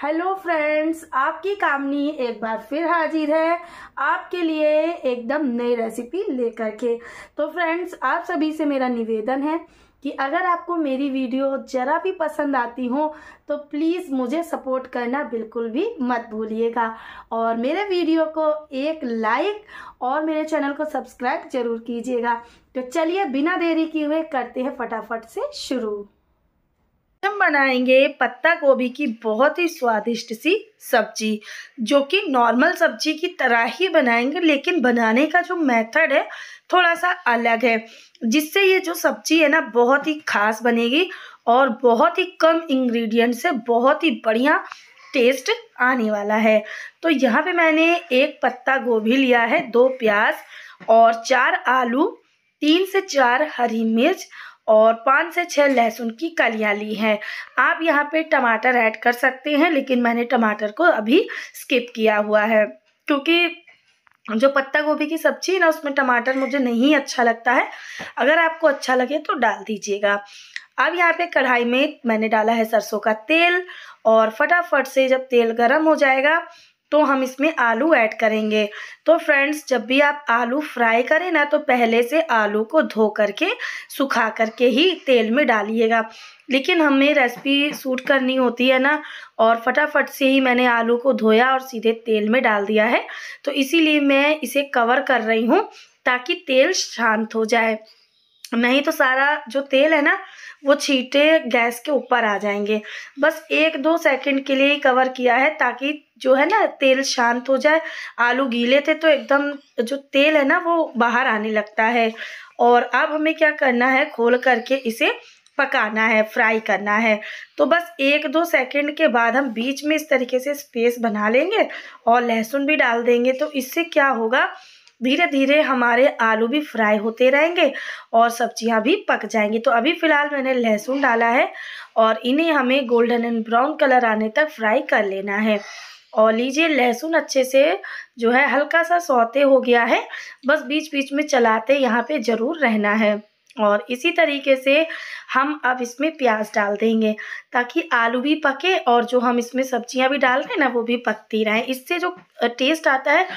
hello friends आपकी कामनी एक बार फिर हाजिर है आपके लिए एकदम नई रेसिपी लेकर के तो फ्रेंड्स आप सभी से मेरा निवेदन है कि अगर आपको मेरी वीडियो ज़रा भी पसंद आती हो तो प्लीज़ मुझे सपोर्ट करना बिल्कुल भी मत भूलिएगा और मेरे वीडियो को एक लाइक और मेरे चैनल को सब्सक्राइब जरूर कीजिएगा तो चलिए बिना देरी किए हुए करते हैं फटाफट से शुरू हम बनाएंगे पत्ता गोभी की बहुत ही स्वादिष्ट सी सब्जी जो कि नॉर्मल सब्जी की तरह ही बनाएंगे लेकिन बनाने का जो मेथड है थोड़ा सा अलग है जिससे ये जो सब्जी है ना बहुत ही खास बनेगी और बहुत ही कम इंग्रेडिएंट से बहुत ही बढ़िया टेस्ट आने वाला है तो यहाँ पे मैंने एक पत्ता गोभी लिया है दो प्याज और चार आलू तीन से चार हरी मिर्च और पाँच से छः लहसुन की कलियाँ ली हैं आप यहाँ पे टमाटर ऐड कर सकते हैं लेकिन मैंने टमाटर को अभी स्किप किया हुआ है क्योंकि जो पत्ता गोभी की सब्जी है ना उसमें टमाटर मुझे नहीं अच्छा लगता है अगर आपको अच्छा लगे तो डाल दीजिएगा अब यहाँ पे कढ़ाई में मैंने डाला है सरसों का तेल और फटाफट से जब तेल गर्म हो जाएगा तो हम इसमें आलू ऐड करेंगे तो फ्रेंड्स जब भी आप आलू फ्राई करें ना तो पहले से आलू को धो करके सुखा करके ही तेल में डालिएगा लेकिन हमें रेसिपी सूट करनी होती है ना और फटाफट से ही मैंने आलू को धोया और सीधे तेल में डाल दिया है तो इसीलिए मैं इसे कवर कर रही हूँ ताकि तेल शांत हो जाए नहीं तो सारा जो तेल है ना वो छीटे गैस के ऊपर आ जाएंगे बस एक दो सेकंड के लिए ही कवर किया है ताकि जो है ना तेल शांत हो जाए आलू गीले थे तो एकदम जो तेल है ना वो बाहर आने लगता है और अब हमें क्या करना है खोल करके इसे पकाना है फ्राई करना है तो बस एक दो सेकंड के बाद हम बीच में इस तरीके से स्पेस बना लेंगे और लहसुन भी डाल देंगे तो इससे क्या होगा धीरे धीरे हमारे आलू भी फ्राई होते रहेंगे और सब्जियां भी पक जाएंगी तो अभी फ़िलहाल मैंने लहसुन डाला है और इन्हें हमें गोल्डन एंड ब्राउन कलर आने तक फ्राई कर लेना है और लीजिए लहसुन अच्छे से जो है हल्का सा सौते हो गया है बस बीच बीच में चलाते यहाँ पे ज़रूर रहना है और इसी तरीके से हम अब इसमें प्याज डाल देंगे ताकि आलू भी पके और जो हम इसमें सब्ज़ियाँ भी डाल रहे हैं ना वो भी पकती रहें इससे जो टेस्ट आता है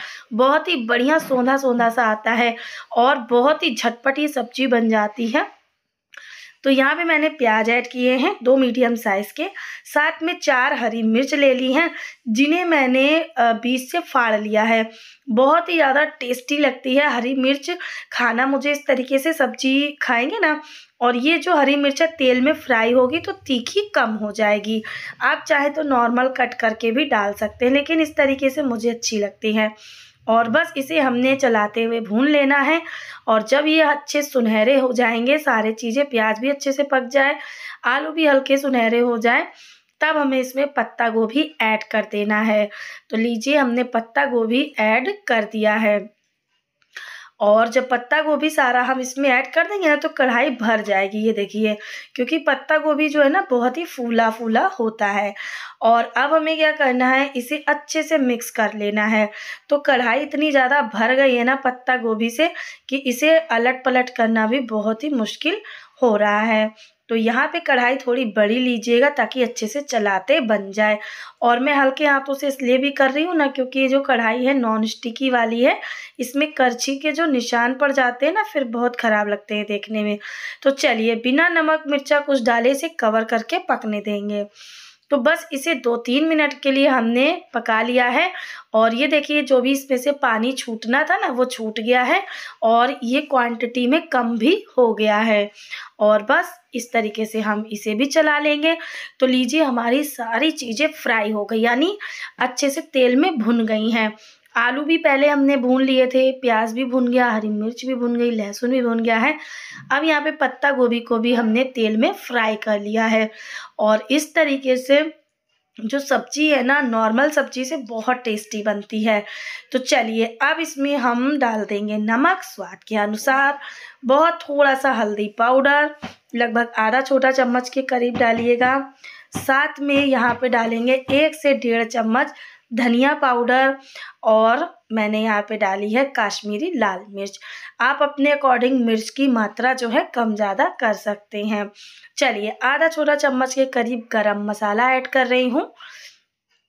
बहुत ही बढ़िया सोंधा सोंधा सा आता है और बहुत ही झटपट ही सब्जी बन जाती है तो यहाँ पे मैंने प्याज ऐड किए हैं दो मीडियम साइज़ के साथ में चार हरी मिर्च ले ली हैं जिन्हें मैंने बीज से फाड़ लिया है बहुत ही ज़्यादा टेस्टी लगती है हरी मिर्च खाना मुझे इस तरीके से सब्जी खाएंगे ना और ये जो हरी मिर्च तेल में फ्राई होगी तो तीखी कम हो जाएगी आप चाहे तो नॉर्मल कट करके भी डाल सकते हैं लेकिन इस तरीके से मुझे अच्छी लगती है और बस इसे हमने चलाते हुए भून लेना है और जब ये अच्छे सुनहरे हो जाएंगे सारे चीज़ें प्याज भी अच्छे से पक जाए आलू भी हल्के सुनहरे हो जाए तब हमें इसमें पत्ता गोभी ऐड कर देना है तो लीजिए हमने पत्ता गोभी ऐड कर दिया है और जब पत्ता गोभी सारा हम इसमें ऐड कर देंगे ना तो कढ़ाई भर जाएगी ये देखिए क्योंकि पत्ता गोभी जो है ना बहुत ही फूला फूला होता है और अब हमें क्या करना है इसे अच्छे से मिक्स कर लेना है तो कढ़ाई इतनी ज़्यादा भर गई है ना पत्ता गोभी से कि इसे अलट पलट करना भी बहुत ही मुश्किल हो रहा है तो यहाँ पे कढ़ाई थोड़ी बड़ी लीजिएगा ताकि अच्छे से चलाते बन जाए और मैं हल्के हाथों से इसलिए भी कर रही हूँ ना क्योंकि ये जो कढ़ाई है नॉन स्टिकी वाली है इसमें करछी के जो निशान पड़ जाते हैं ना फिर बहुत ख़राब लगते हैं देखने में तो चलिए बिना नमक मिर्चा कुछ डाले इसे कवर करके पकने देंगे तो बस इसे दो तीन मिनट के लिए हमने पका लिया है और ये देखिए जो भी इसमें से पानी छूटना था ना वो छूट गया है और ये क्वांटिटी में कम भी हो गया है और बस इस तरीके से हम इसे भी चला लेंगे तो लीजिए हमारी सारी चीज़ें फ्राई हो गई यानी अच्छे से तेल में भुन गई हैं आलू भी पहले हमने भून लिए थे प्याज भी भून गया हरी मिर्च भी भून गई लहसुन भी भून गया है अब यहाँ पे पत्ता गोभी को भी हमने तेल में फ्राई कर लिया है और इस तरीके से जो सब्जी है ना नॉर्मल सब्जी से बहुत टेस्टी बनती है तो चलिए अब इसमें हम डाल देंगे नमक स्वाद के अनुसार बहुत थोड़ा सा हल्दी पाउडर लगभग आधा छोटा चम्मच के करीब डालिएगा साथ में यहाँ पे डालेंगे एक से डेढ़ चम्मच धनिया पाउडर और मैंने यहाँ पे डाली है काश्मीरी लाल मिर्च आप अपने अकॉर्डिंग मिर्च की मात्रा जो है कम ज़्यादा कर सकते हैं चलिए आधा छोटा चम्मच के करीब गरम मसाला ऐड कर रही हूँ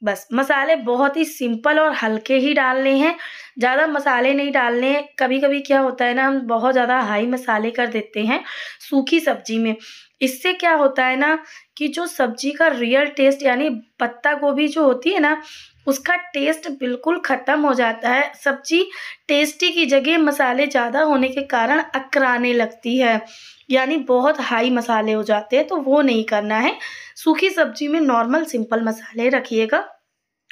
बस मसाले बहुत ही सिंपल और हल्के ही डालने हैं ज़्यादा मसाले नहीं डालने कभी कभी क्या होता है ना हम बहुत ज़्यादा हाई मसाले कर देते हैं सूखी सब्जी में इससे क्या होता है ना कि जो सब्जी का रियल टेस्ट यानी पत्ता गोभी जो होती है ना उसका टेस्ट बिल्कुल ख़त्म हो जाता है सब्जी टेस्टी की जगह मसाले ज़्यादा होने के कारण अकराने लगती है यानी बहुत हाई मसाले हो जाते हैं तो वो नहीं करना है सूखी सब्जी में नॉर्मल सिंपल मसाले रखिएगा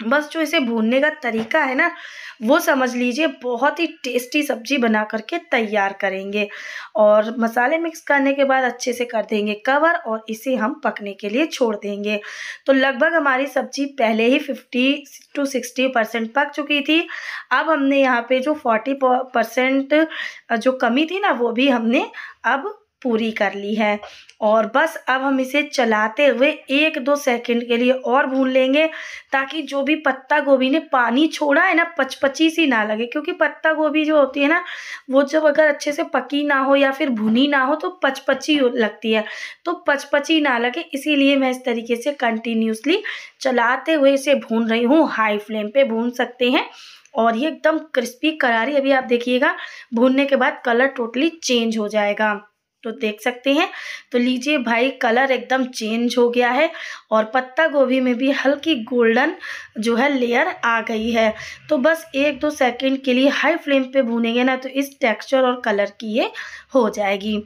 बस जो इसे भूनने का तरीका है ना वो समझ लीजिए बहुत ही टेस्टी सब्जी बना करके तैयार करेंगे और मसाले मिक्स करने के बाद अच्छे से कर देंगे कवर और इसे हम पकने के लिए छोड़ देंगे तो लगभग हमारी सब्जी पहले ही 50 टू 60 परसेंट पक चुकी थी अब हमने यहाँ पे जो 40 परसेंट जो कमी थी ना वो भी हमने अब पूरी कर ली है और बस अब हम इसे चलाते हुए एक दो सेकंड के लिए और भून लेंगे ताकि जो भी पत्ता गोभी ने पानी छोड़ा है ना पचपची सी ना लगे क्योंकि पत्ता गोभी जो होती है ना वो जब अगर अच्छे से पकी ना हो या फिर भुनी ना हो तो पचपची लगती है तो पचपची ना लगे इसीलिए मैं इस तरीके से कंटिन्यूसली चलाते हुए इसे भून रही हूँ हाई फ्लेम पर भून सकते हैं और ये एकदम क्रिस्पी करारी अभी आप देखिएगा भूनने के बाद कलर टोटली चेंज हो जाएगा तो देख सकते हैं तो लीजिए भाई कलर एकदम चेंज हो गया है और पत्ता गोभी में भी हल्की गोल्डन जो है लेयर आ गई है तो बस एक दो सेकंड के लिए हाई फ्लेम पे भूनेंगे ना तो इस टेक्सचर और कलर की ये हो जाएगी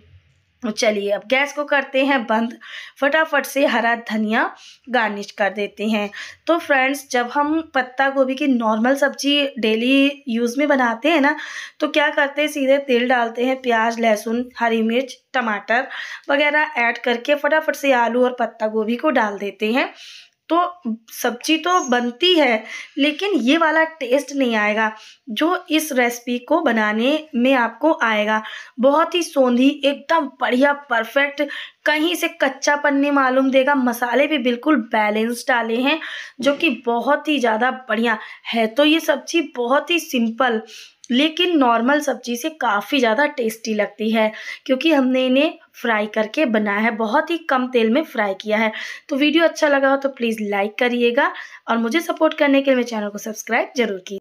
चलिए अब गैस को करते हैं बंद फटाफट से हरा धनिया गार्निश कर देते हैं तो फ्रेंड्स जब हम पत्ता गोभी की नॉर्मल सब्जी डेली यूज़ में बनाते हैं ना तो क्या करते हैं सीधे तेल डालते हैं प्याज लहसुन हरी मिर्च टमाटर वगैरह ऐड करके फटाफट से आलू और पत्ता गोभी को डाल देते हैं तो सब्जी तो बनती है लेकिन ये वाला टेस्ट नहीं आएगा जो इस रेसिपी को बनाने में आपको आएगा बहुत ही सौंधी एकदम बढ़िया परफेक्ट कहीं से कच्चा पन्ने मालूम देगा मसाले भी बिल्कुल बैलेंस डाले हैं जो कि बहुत ही ज़्यादा बढ़िया है तो ये सब्जी बहुत ही सिंपल लेकिन नॉर्मल सब्जी से काफ़ी ज़्यादा टेस्टी लगती है क्योंकि हमने इन्हें फ्राई करके बनाया है बहुत ही कम तेल में फ्राई किया है तो वीडियो अच्छा लगा हो तो प्लीज़ लाइक करिएगा और मुझे सपोर्ट करने के लिए मेरे चैनल को सब्सक्राइब जरूर कीजिए